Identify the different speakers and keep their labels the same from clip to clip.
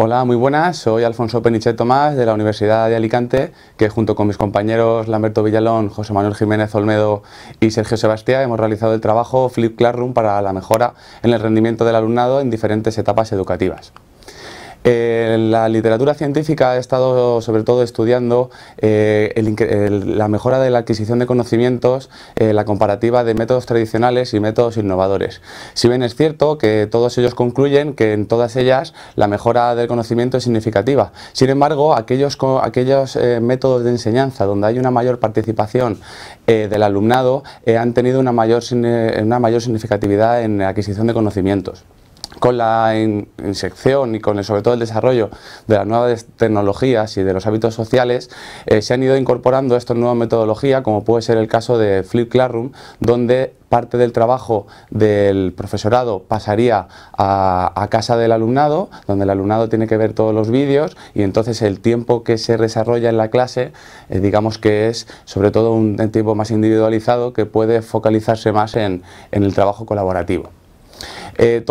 Speaker 1: Hola, muy buenas. Soy Alfonso Peniche Tomás de la Universidad de Alicante, que junto con mis compañeros Lamberto Villalón, José Manuel Jiménez Olmedo y Sergio Sebastián hemos realizado el trabajo Flip Classroom para la mejora en el rendimiento del alumnado en diferentes etapas educativas la literatura científica ha estado sobre todo estudiando eh, la mejora de la adquisición de conocimientos, eh, la comparativa de métodos tradicionales y métodos innovadores. Si bien es cierto que todos ellos concluyen que en todas ellas la mejora del conocimiento es significativa, sin embargo aquellos, eh, métodos de enseñanza donde hay una mayor participación del alumnado han tenido una mayor, una mayor significatividad en la adquisición de conocimientos con la insección y con el, sobre todo el desarrollo de las nuevas tecnologías y de los hábitos sociales, eh, se han ido incorporando esta nueva metodología, como puede ser el caso de Flip Classroom, donde parte del trabajo del profesorado pasaría a, casa del alumnado, donde el alumnado tiene que ver todos los vídeos y entonces el tiempo que se desarrolla en la clase, eh, digamos que es sobre todo un tiempo más individualizado que puede focalizarse más en el trabajo colaborativo. Eh, eh,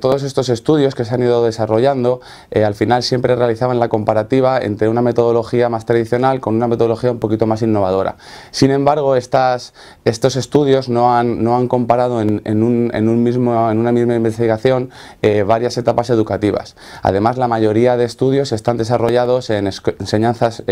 Speaker 1: todos estos estudios que se han ido desarrollando eh, al final siempre realizaban la comparativa entre una metodología más tradicional con una metodología un poquito más innovadora. Sin embargo, estos estudios no han, comparado en, una misma investigación varias etapas educativas. Además, la mayoría de estudios están desarrollados en enseñanzas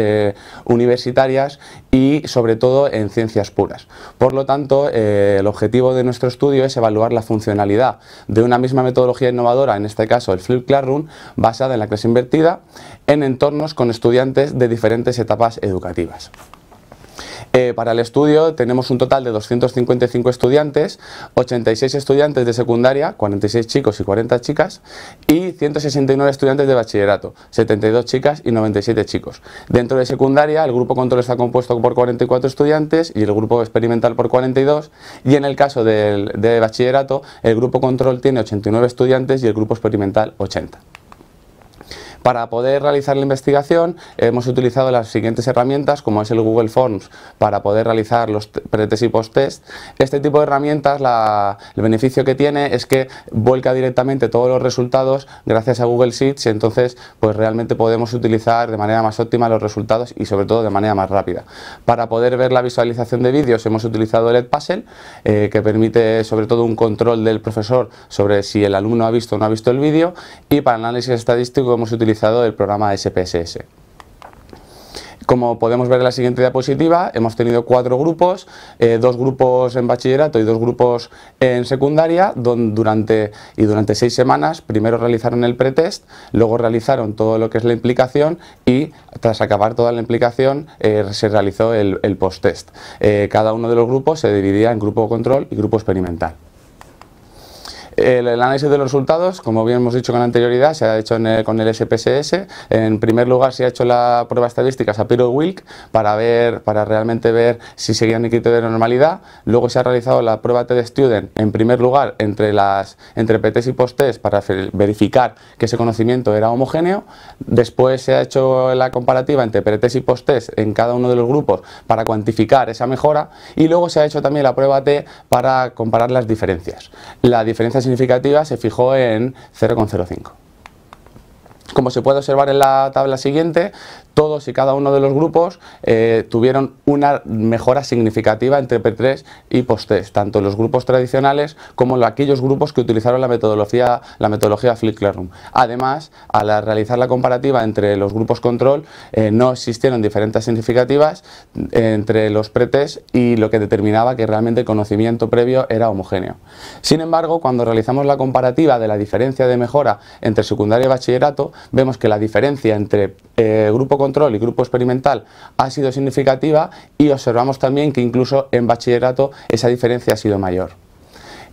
Speaker 1: universitarias y sobre todo en ciencias puras. Por lo tanto, el objetivo de nuestro estudio es evaluar la funcionalidad de una misma metodología innovadora, en este caso el Flip Classroom, basada en la clase invertida, en entornos con estudiantes de diferentes etapas educativas. Eh, para el estudio tenemos un total de 255 estudiantes, 86 estudiantes de secundaria, 46 chicos y 40 chicas, y 169 estudiantes de bachillerato, 72 chicas y 97 chicos. Dentro de secundaria, el grupo control está compuesto por 44 estudiantes y el grupo experimental por 42, y en el caso de bachillerato, el grupo control tiene 89 estudiantes y el grupo experimental 80. Para poder realizar la investigación hemos utilizado las siguientes herramientas como es el Google Forms para poder realizar los pretest y post-test. Este tipo de herramientas el beneficio que tiene es que vuelca directamente todos los resultados gracias a Google Sheets y entonces pues realmente podemos utilizar de manera más óptima los resultados y sobre todo de manera más rápida. Para poder ver la visualización de vídeos hemos utilizado el Edpuzzle eh, que permite sobre todo un control del profesor sobre si el alumno ha visto o no ha visto el vídeo y para análisis estadístico hemos utilizado el programa SPSS. Como podemos ver en la siguiente diapositiva, hemos tenido cuatro grupos, eh, dos grupos en bachillerato y dos grupos en secundaria, donde durante, y durante seis semanas primero realizaron el pretest, luego realizaron todo lo que es la implicación y tras acabar toda la implicación eh, se realizó el, el post-test. Eh, cada uno de los grupos se dividía en grupo control y grupo experimental. El, análisis de los resultados, como bien hemos dicho con anterioridad, se ha hecho con el SPSS. En primer lugar se ha hecho la prueba estadística Sapiro-Wilk para, ver, para realmente ver si seguían el criterio de normalidad. Luego se ha realizado la prueba de student en primer lugar, entre, las, entre PTs y post-test para verificar que ese conocimiento era homogéneo. Después se ha hecho la comparativa entre PTs y post-test en cada uno de los grupos para cuantificar esa mejora. Y luego se ha hecho también la prueba T para comparar las diferencias. La diferencia significativa se fijó en 0,05. Como se puede observar en la tabla siguiente, todos y cada uno de los grupos eh, tuvieron una mejora significativa entre P3 y post test tanto los grupos tradicionales como aquellos grupos que utilizaron la metodología, la metodología Flip Además, al realizar la comparativa entre los grupos control, eh, no existieron diferencias significativas entre los pretest y lo que determinaba que realmente el conocimiento previo era homogéneo. Sin embargo, cuando realizamos la comparativa de la diferencia de mejora entre secundaria y bachillerato, vemos que la diferencia entre eh, grupo grupo control y grupo experimental ha sido significativa y observamos también que incluso en bachillerato esa diferencia ha sido mayor.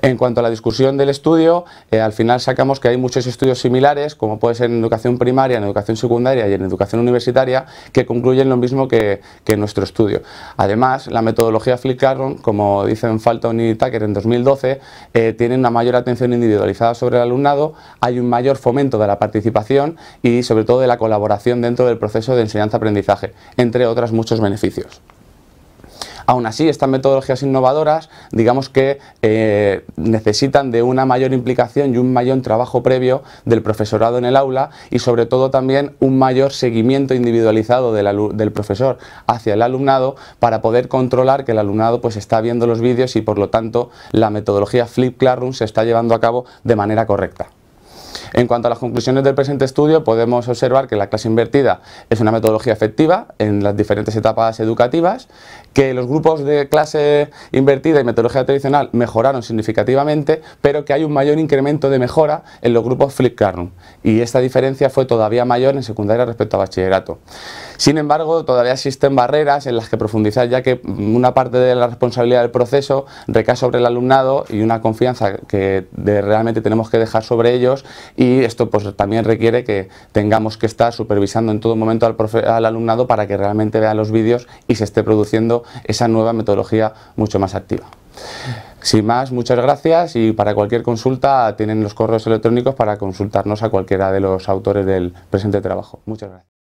Speaker 1: En cuanto a la discusión del estudio, eh, al final sacamos que hay muchos estudios similares, como puede ser en educación primaria, en educación secundaria y en educación universitaria, que concluyen lo mismo que, nuestro estudio. Además, la metodología aplicaron, como dicen Falta y Tucker en 2012, eh, tiene una mayor atención individualizada sobre el alumnado, hay un mayor fomento de la participación y sobre todo de la colaboración dentro del proceso de enseñanza-aprendizaje, entre otros muchos beneficios. Aún así, estas metodologías innovadoras, digamos que eh, necesitan de una mayor implicación y un mayor trabajo previo del profesorado en el aula y sobre todo también un mayor seguimiento individualizado del, del profesor hacia el alumnado para poder controlar que el alumnado pues está viendo los vídeos y por lo tanto la metodología Flip Classroom se está llevando a cabo de manera correcta. En cuanto a las conclusiones del presente estudio, podemos observar que la clase invertida es una metodología efectiva en las diferentes etapas educativas, que los grupos de clase invertida y metodología tradicional mejoraron significativamente, pero que hay un mayor incremento de mejora en los grupos flip classroom y esta diferencia fue todavía mayor en secundaria respecto a bachillerato. Sin embargo, todavía existen barreras en las que profundizar ya que una parte de la responsabilidad del proceso recae sobre el alumnado y una confianza que realmente tenemos que dejar sobre ellos y esto pues también requiere que tengamos que estar supervisando en todo momento al, al alumnado para que realmente vea los vídeos y se esté produciendo esa nueva metodología mucho más activa. Sin más, muchas gracias y para cualquier consulta tienen los correos electrónicos para consultarnos a cualquiera de los autores del presente trabajo. Muchas gracias.